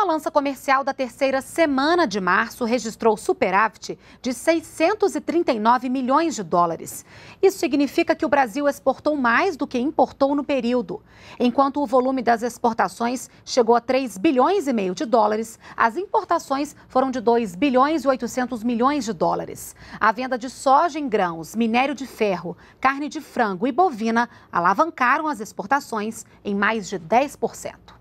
balança comercial da terceira semana de março registrou superávit de 639 milhões de dólares. Isso significa que o Brasil exportou mais do que importou no período. Enquanto o volume das exportações chegou a 3 bilhões e meio de dólares, as importações foram de 2 bilhões e 800 milhões de dólares. A venda de soja em grãos, minério de ferro, carne de frango e bovina alavancaram as exportações em mais de 10%.